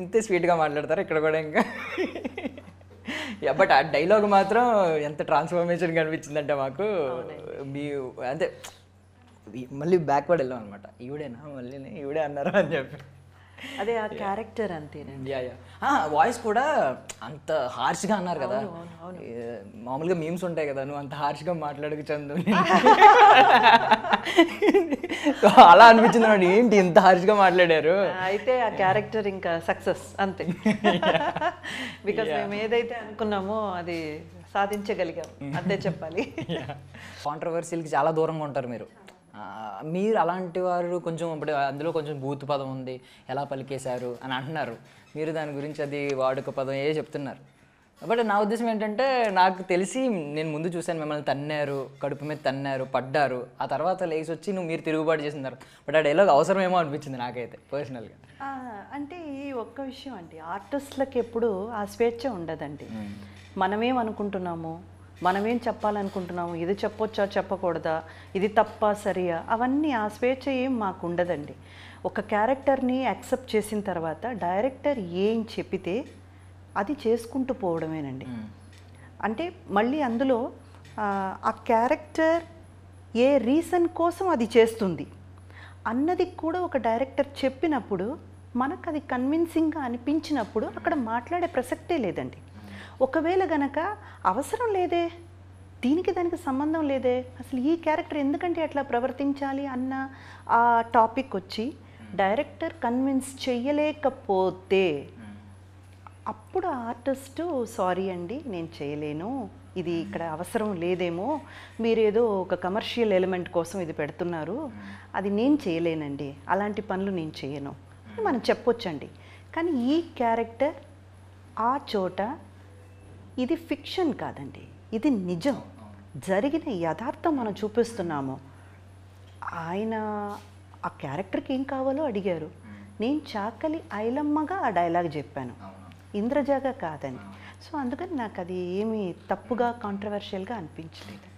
ఇంతే స్వీట్గా మాట్లాడతారు ఇక్కడ కూడా ఇంకా బట్ ఆ డైలాగ్ మాత్రం ఎంత ట్రాన్స్ఫర్మేషన్ కనిపించిందంటే మాకు మీ అంటే మళ్ళీ బ్యాక్వర్డ్ వెళ్ళాం అనమాట ఈవిడేనా మళ్ళీ ఈవిడే అన్నారా అని చెప్పి అదే ఆ క్యారెక్టర్ అంతేనండి వాయిస్ కూడా అంత హార్ష్గా అన్నారు కదా మామూలుగా మీమ్స్ ఉంటాయి కదా నువ్వు అంత హార్ష్గా మాట్లాడకు చందు అలా అనిపించింది అండి ఏంటి ఇంత హార్ష్గా మాట్లాడారు అయితే ఆ క్యారెక్టర్ ఇంకా సక్సెస్ అంతే బికాస్ మేము ఏదైతే అనుకున్నామో అది సాధించగలిగాం అంతే చెప్పాలి కాంట్రవర్సీలకి చాలా దూరంగా ఉంటారు మీరు మీరు అలాంటి వారు కొంచెం ఇప్పుడు అందులో కొంచెం బూత్ పదం ఉంది ఎలా పలికేశారు అని అంటున్నారు మీరు దాని గురించి అది వాడుక పదం ఏ చెప్తున్నారు బట్ నా ఉద్దేశం ఏంటంటే నాకు తెలిసి నేను ముందు చూశాను మిమ్మల్ని తన్నారు కడుపు మీద తన్నారు పడ్డారు ఆ తర్వాత లేచి వచ్చి నువ్వు మీరు తిరుగుబాటు చేసినారు బట్ ఆ డైలాగ్ అవసరమేమో అనిపించింది నాకైతే పర్సనల్గా అంటే ఈ ఒక్క విషయం అండి ఆర్టిస్ట్లకు ఎప్పుడు ఆ స్వేచ్ఛ ఉండదండి మనమేమనుకుంటున్నాము మనమేం చెప్పాలనుకుంటున్నాము ఇది చెప్పొచ్చా చెప్పకూడదా ఇది తప్ప సరియా అవన్నీ ఆ స్వేచ్ఛ ఏం మాకు ఉండదండి ఒక క్యారెక్టర్ని యాక్సెప్ట్ చేసిన తర్వాత డైరెక్టర్ ఏం చెప్పితే అది చేసుకుంటూ పోవడమేనండి అంటే మళ్ళీ అందులో ఆ క్యారెక్టర్ ఏ రీజన్ కోసం అది చేస్తుంది అన్నది కూడా ఒక డైరెక్టర్ చెప్పినప్పుడు మనకు అది కన్విన్సింగ్గా అనిపించినప్పుడు అక్కడ మాట్లాడే ప్రసక్తే లేదండి ఒకవేళ గనక అవసరం లేదే దీనికి దానికి సంబంధం లేదే అసలు ఈ క్యారెక్టర్ ఎందుకంటే అట్లా ప్రవర్తించాలి అన్న ఆ టాపిక్ వచ్చి hmm. డైరెక్టర్ కన్విన్స్ చేయలేకపోతే hmm. అప్పుడు ఆర్టిస్ట్ సారీ అండి నేను చేయలేను ఇది hmm. ఇక్కడ అవసరం లేదేమో మీరేదో ఒక కమర్షియల్ ఎలిమెంట్ కోసం ఇది పెడుతున్నారు అది నేను చేయలేనండి అలాంటి పనులు నేను చేయను మనం చెప్పొచ్చండి కానీ ఈ క్యారెక్టర్ ఆ చోట ఇది ఫిక్షన్ కాదండి ఇది నిజం జరిగిన యథార్థం మనం చూపిస్తున్నాము ఆయన ఆ క్యారెక్టర్కి ఏం కావాలో అడిగారు నేను చాకలి ఐలమ్మగా ఆ డైలాగ్ చెప్పాను ఇంద్రజాగా కాదని సో అందుకని నాకు అది ఏమీ తప్పుగా కాంట్రవర్షియల్గా అనిపించలేదు